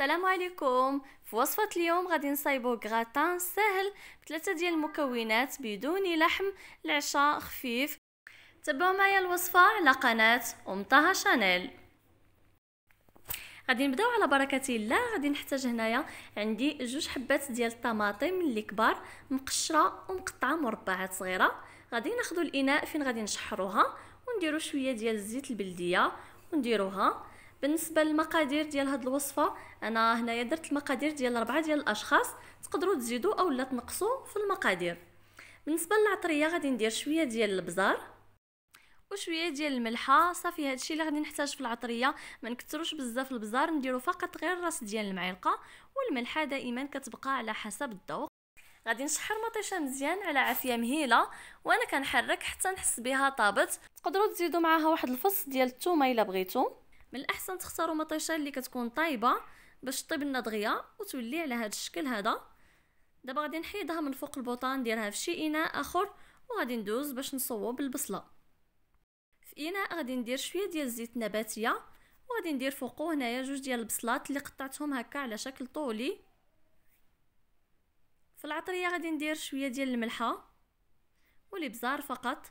السلام عليكم في وصفة اليوم غادي نصايبو غراتان سهل بثلاثة ديال المكونات بدون لحم العشاء خفيف تابعوا معايا الوصفة على قناة ام طه شانيل غادي نبداو على بركة الله غادي نحتاج هنايا عندي جوج حبات ديال الطماطم اللي كبار مقشره ومقطعه مربعات صغيره غادي ناخدو الاناء فين غادي نشحروها ونديرو شويه ديال الزيت البلديه ونديروها بالنسبه للمقادير ديال هاد الوصفه انا هنايا درت المقادير ديال ربعه ديال الاشخاص تقدروا تزيدوا اولا تنقصوا في المقادير بالنسبه للعطريه غادي ندير شويه ديال البزار وشويه ديال الملحه صافي هادشي اللي غادي نحتاج في العطريه ما نكثروش بزاف البزار نديرو فقط غير راس ديال المعلقه والملحه دائما كتبقى على حسب الذوق غادي نشحر مطيشه مزيان على عافيه مهيله وانا كنحرك حتى نحس بها طابت تقدروا تزيدوا معاها واحد الفص ديال الثومه الا بغيتو من الاحسن تختاروا مطيشه اللي كتكون طايبه باش تطيب لنا دغيا وتولي على هذا الشكل هذا دابا غادي نحيدها من فوق البوطان نديرها في شي اناء اخر وغادي ندوز باش نصوب البصله في اناء غادي ندير شويه ديال الزيت النباتيه وغادي ندير فوقو هنايا جوج ديال البصلات اللي قطعتهم هكا على شكل طولي في العطريه غادي ندير شويه ديال الملحه والابزار فقط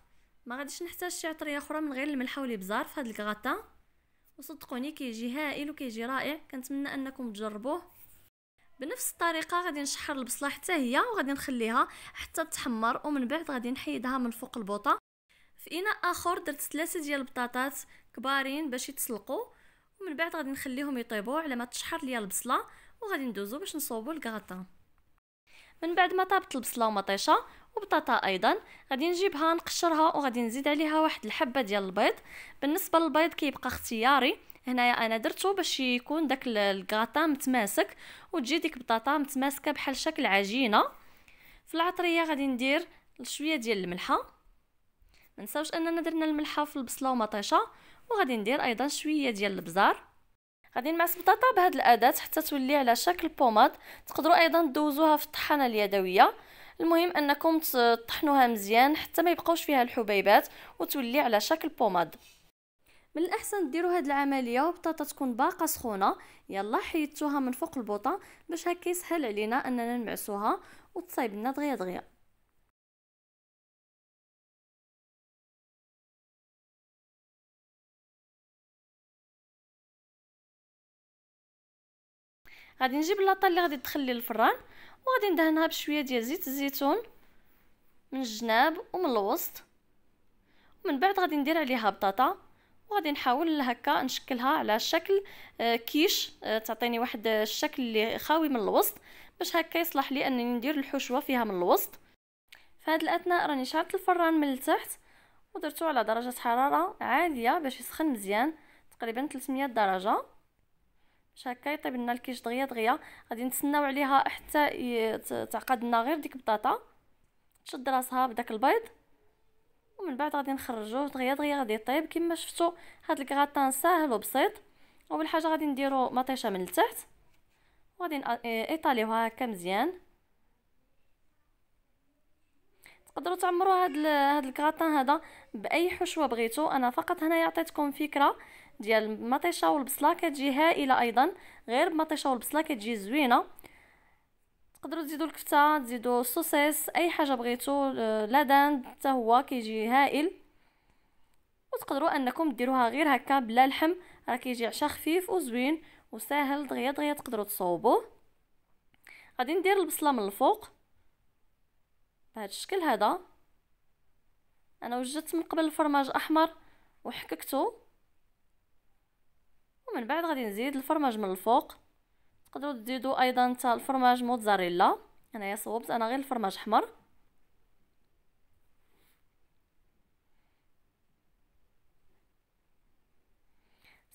ما غاديش نحتاج شي عطريه اخرى من غير الملحه والابزار في هذا الكغاتان وصدقوني كيجي هائل وكيجي رائع كنتمنى انكم تجربوه بنفس الطريقه غادي نشحر البصله حتى هي وغادي نخليها حتى تحمر ومن بعد غادي نحيدها من فوق البوطه في اناء اخر درت ثلاثه ديال البطاطات كبارين باش يتسلقوا ومن بعد غادي نخليهم يطيبوا على ما تشحر ليا البصله وغادي ندوزو باش نصوبوا الكغطان من بعد ما طابت البصله ومطيشه وبطاطا ايضا غادي نجيبها نقشرها وغادي نزيد عليها واحد الحبه ديال البيض بالنسبه للبيض كيبقى اختياري هنايا انا درتو باش يكون داك الكاطا متماسك وتجي ديك البطاطا متماسكه بحال شكل عجينه في العطريه غادي ندير شويه ديال الملحه ما نساوش اننا درنا الملحه في البصله ومطيشه وغادي ندير ايضا شويه ديال البزار غادي نمعس بطاطا بهاد الاداه حتى تولي على شكل بوماد تقدروا ايضا دوزوها في الطحانه اليدويه المهم انكم تطحنوها مزيان حتى ما يبقاوش فيها الحبيبات وتولي على شكل بوماد من الاحسن ديروا هاد العمليه وبطاطا تكون باقه سخونه يلا حيدتوها من فوق البوطه باش هكا يسهل علينا اننا نمعسوها وتصايب لنا دغيا دغيا غادي نجيب لاطا اللي غادي تدخل لي الفران وغادي ندهنها بشويه ديال زيت الزيتون من الجناب ومن الوسط ومن بعد غادي ندير عليها بطاطا وغادي نحاول هكا نشكلها على شكل آه، كيش آه، تعطيني واحد آه، الشكل اللي خاوي من الوسط باش هكا يصلح لي انني ندير الحشوه فيها من الوسط فهاد الاثناء راني شعلت الفران من التحت ودرتو على درجه حراره عاليه باش يسخن مزيان تقريبا 300 درجه شهكا يطيب لنا الكيش دغيا دغيا غادي نتسناو عليها حتى تعقد لنا غير ديك البطاطا تشد راسها بداك البيض ومن بعد غادي نخرجوه دغيا دغيا غادي يطيب كما شفتوا هاد الكراتان ساهل وبسيط اول حاجه غادي نديرو مطيشه من التحت وغادي ايطاليوها هكا مزيان تقدروا تعمروا هاد هاد الكراتان هذا باي حشوه بغيتو انا فقط هنايا عطيتكم فكره ديال المطيشه والبصله كتجي هائله ايضا غير بمطيشه والبصله كتجي زوينه تقدروا تزيدوا الكفته تزيدوا السوسيس اي حاجه بغيتو آه، لدان حتى هو كيجي هائل وتقدروا انكم ديروها غير هكا بلا لحم راه كيجي عشا خفيف وزوين وساهل دغيا دغيا تقدروا تصاوبوه غادي ندير البصله من الفوق بهذا الشكل هذا انا وجدت من قبل الفرماج احمر وحككته ومن بعد غادي نزيد الفرماج من الفوق تقدروا تزيدوا ايضا تاع الفرماج موتزاريلا هنايا صوبت انا غير الفرماج احمر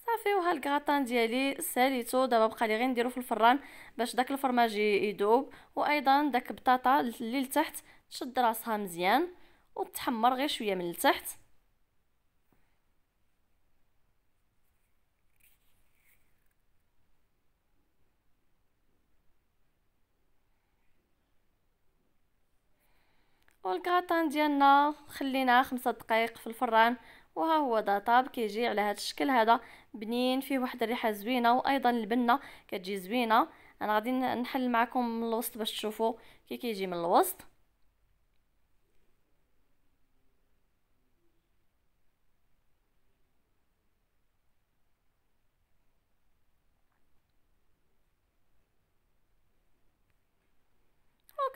صافي وها الكراتان ديالي ساليتو دابا بقى لي غير نديرو في الفران باش داك الفرماج يذوب وايضا داك البطاطا اللي لتحت تشد راسها مزيان وتحمر غير شويه من التحت والكراتان ديالنا خليناه خمسة دقائق في الفران وها هو دا طاب كيجي على هذا الشكل هذا بنين فيه واحد الريحه زوينه وايضا البنه كتجي زوينه انا غادي نحل معكم من الوسط باش تشوفوا كي كيجي من الوسط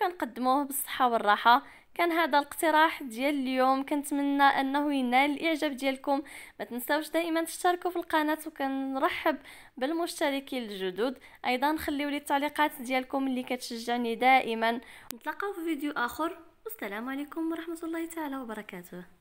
وكنقدموه بالصحه والراحه كان هذا الاقتراح ديال اليوم كنتمنى انه ينال الاعجاب ديالكم ما تنساوش دائما تشتركوا في القناه وكنرحب بالمشتركين الجدد ايضا خليوا لي التعليقات ديالكم اللي كتشجعني دائما نتلاقاو في فيديو اخر والسلام عليكم ورحمه الله تعالى وبركاته